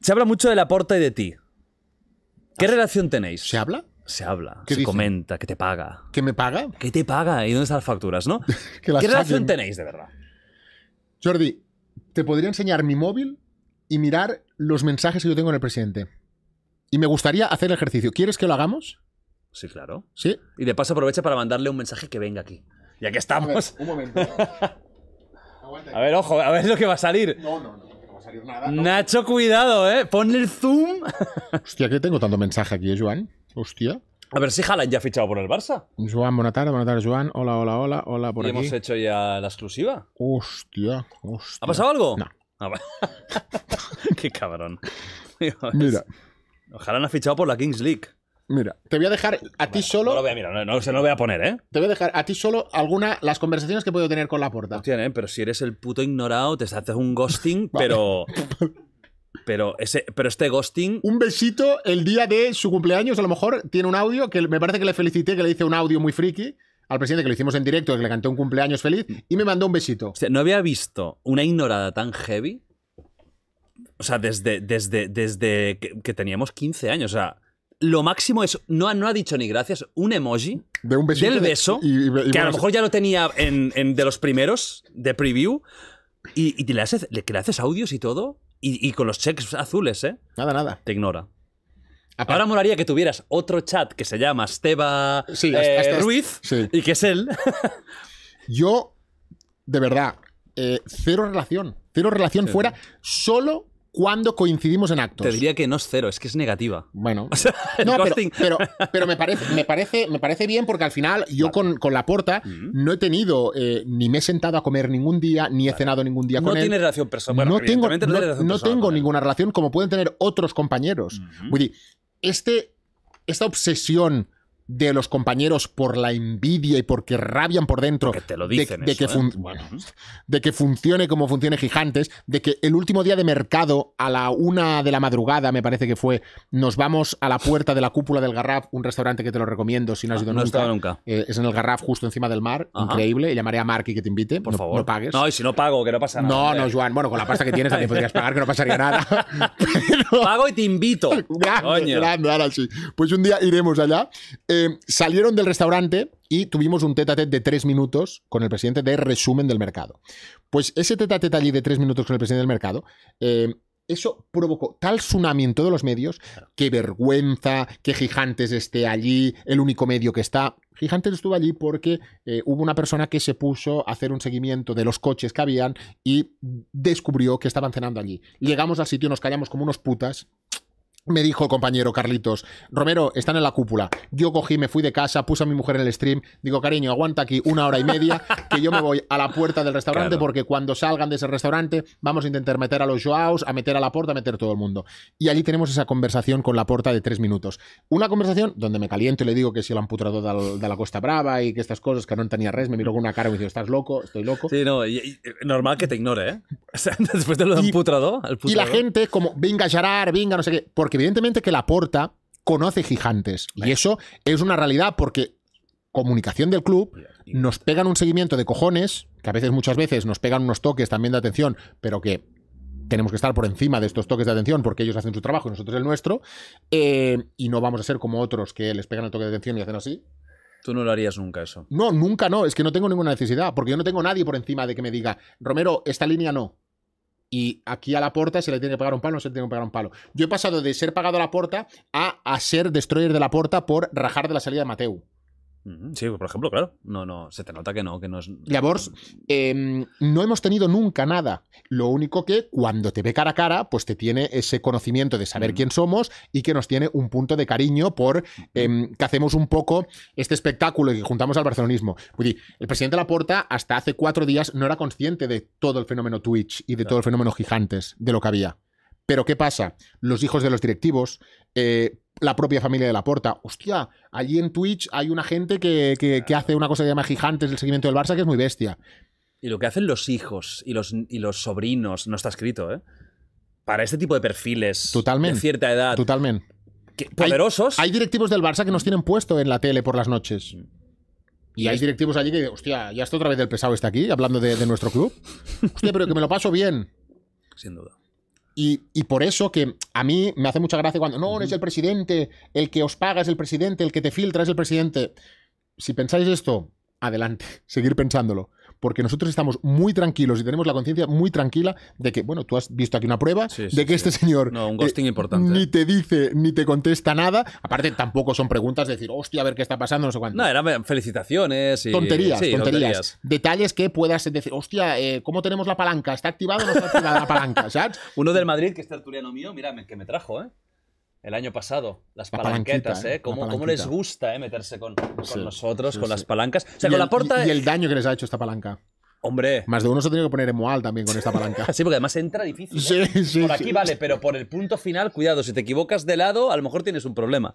Se habla mucho de la porta y de ti. ¿Qué ah, relación tenéis? ¿Se habla? Se habla, se comenta, que te paga. ¿Que me paga? Que te paga? ¿Y dónde están las facturas, no? ¿Qué relación tenéis, de verdad? Jordi, te podría enseñar mi móvil y mirar los mensajes que yo tengo en el presidente. Y me gustaría hacer el ejercicio. ¿Quieres que lo hagamos? Sí, claro. ¿Sí? Y de paso aprovecha para mandarle un mensaje que venga aquí. Ya que estamos. un momento. A ver, ojo, a ver lo que va a salir. No, no, no. Nacho, cuidado, ¿eh? Pon el zoom. Hostia, que tengo tanto mensaje aquí, eh, Joan. Hostia. A ver si Haaland ya ha fichado por el Barça. Joan, buena tarde, buenas tardes, Joan. Hola, hola, hola, hola por ¿Y aquí. hemos hecho ya la exclusiva? Hostia, hostia. ¿Ha pasado algo? No. Ah, Qué cabrón. Mira. Ojalá no ha fichado por la Kings League. Mira, te voy a dejar a ti solo. No lo voy a, se lo voy a poner, ¿eh? Te voy a dejar a ti solo alguna las conversaciones que puedo tener con la puerta. Hostia, ¿eh? pero si eres el puto ignorado, te haces un ghosting, pero. pero, ese, pero este ghosting. Un besito el día de su cumpleaños, a lo mejor tiene un audio que me parece que le felicité, que le hice un audio muy friki al presidente que lo hicimos en directo, que le canté un cumpleaños feliz y me mandó un besito. no había visto una ignorada tan heavy. O sea, desde, desde, desde que teníamos 15 años. O sea lo máximo es, no, no ha dicho ni gracias, un emoji del beso, que a lo mejor ya lo tenía en, de los primeros, de preview, y, le, haces, le, que audios y todo, y, con los checks azules, ¿eh? Nada, nada. Te ignora. Ahora molaría que tuvieras otro chat que se llama Esteba eh, Ruiz, y que es él. Yo, de verdad, eh, cero relación. Cero relación fuera solo cuando coincidimos en actos. Te diría que no es cero, es que es negativa. Bueno, pero, me, parece, me, parece, me parece bien porque al final yo con, con la porta no he tenido, eh, ni me he sentado a comer ningún día, ni he cenado ningún día no con él. Tiene relación personal. no, tengo, ninguna relación como pueden tener otros compañeros. Este, esta obsesión de los compañeros por la envidia y porque rabian por dentro te lo dicen de, que ¿eh? de, que funcione como funcione Gigantes, de que el último día de mercado a la una de la madrugada, me parece que fue, nos vamos a la puerta de la cúpula del Garraf, un restaurante que te lo recomiendo si no has ah, ido nunca. Eh, es en el Garraf justo encima del mar, increíble. llamaré a Mark y que te invite, por favor. No pagues. No, y si no pago, que no pasa nada. No, no, Juan bueno, con la pasta que tienes también podrías pagar, que no pasaría nada. Pago y te invito. Pues un día iremos allá. Eh, salieron del restaurante y tuvimos un tete a tete de tres minutos con el presidente de resumen del mercado. Pues ese tete a tete allí de tres minutos con el presidente del mercado. Eh, eso provocó tal tsunami en todos los medios que vergüenza que Gigantes esté allí, el único medio que está. Gigantes estuvo allí porque eh, hubo una persona que se puso a hacer un seguimiento de los coches que habían y descubrió que estaban cenando allí. Llegamos al sitio, nos callamos como unos putas me dijo el compañero Carlitos, Romero, están en la cúpula. Yo cogí, me fui de casa, puse a mi mujer en el stream. Digo, cariño, aguanta aquí una hora y media, que yo me voy a la puerta del restaurante, porque cuando salgan de ese restaurante, vamos a intentar meter a los Joaos, a meter a la puerta, a meter todo el mundo. Y allí tenemos esa conversación con la puerta de tres minutos. Una conversación donde me caliento y le digo que si el han de, de la Costa Brava y que estas cosas, que no tenía res, me miro con una cara y me dice, estás loco, estoy loco. Sí, no, normal que te ignore, ¿eh? después de lo de y, Y la gente como, venga Gerard, venga, no sé qué. Porque evidentemente que la porta conoce gigantes. Y eso es una realidad porque comunicación del club nos pegan un seguimiento de cojones, que a veces, muchas veces nos pegan unos toques también de atención, pero que tenemos que estar por encima de estos toques de atención porque ellos hacen su trabajo y nosotros el nuestro. Eh, y no vamos a ser como otros que les pegan el toque de atención y hacen así. Tú no lo harías nunca eso. No, nunca no. Es que no tengo ninguna necesidad, porque yo no tengo nadie por encima de que me diga, Romero, esta línea no. Y aquí a la puerta se le tiene que pagar un palo, no se le tiene que pagar un palo. Yo he pasado de ser pagado a la puerta a, ser destroyer de la puerta por rajar de la salida de Mateu. Sí, por ejemplo, claro. No, no, se te nota que no, que no es. Em, no hemos tenido nunca nada. Lo único que cuando te ve cara a cara, pues te tiene ese conocimiento de saber quién somos y que nos tiene un punto de cariño por em, que hacemos un poco este espectáculo y que juntamos al barcelonismo. el presidente Laporta hasta hace cuatro días no era consciente de todo el fenómeno Twitch y de todo el fenómeno Gigantes, de lo que había. Pero ¿qué pasa? Los hijos de los directivos, eh, la propia familia de Laporta. Hostia, allí en Twitch hay una gente que, hace una cosa que se llama Gigantes, el seguimiento del Barça, que es muy bestia. Y lo que hacen los hijos y los, los sobrinos, no está escrito, ¿eh? Para este tipo de perfiles totalmente, de cierta edad. Totalmente. poderosos. Hay, directivos del Barça que nos tienen puesto en la tele por las noches. Mm. Y, hay directivos allí que, hostia, ya está otra vez del pesado está aquí, hablando de, de nuestro club. Hostia, pero que me lo paso bien. Sin duda. Y, por eso que a mí me hace mucha gracia cuando no, no es el presidente, el que os paga es el presidente, el que te filtra es el presidente. Si pensáis esto, adelante, seguir pensándolo porque nosotros estamos muy tranquilos y tenemos la conciencia muy tranquila de que, bueno, tú has visto aquí una prueba, de que este señor... Eh, ni te dice, ni te contesta nada. Aparte, tampoco son preguntas de decir, hostia, a ver qué está pasando, no sé cuánto. No, eran felicitaciones y... Tonterías, tonterías. Detalles que puedas decir, hostia, eh, ¿cómo tenemos la palanca? ¿Está activada o no está activada la palanca? Uno del Madrid, que es tertuliano mío, mira, que me trajo, ¿eh? el año pasado, las palanquetas, ¿eh? ¿Cómo, les gusta eh, meterse con, nosotros, con las palancas? O sea, con la porta... y el daño que les ha hecho esta palanca. Hombre. Más de uno se ha tenido que poner en también con esta palanca. sí, porque además entra difícil. ¿eh? Sí, sí, por aquí vale, pero por el punto final, cuidado, si te equivocas de lado, a lo mejor tienes un problema.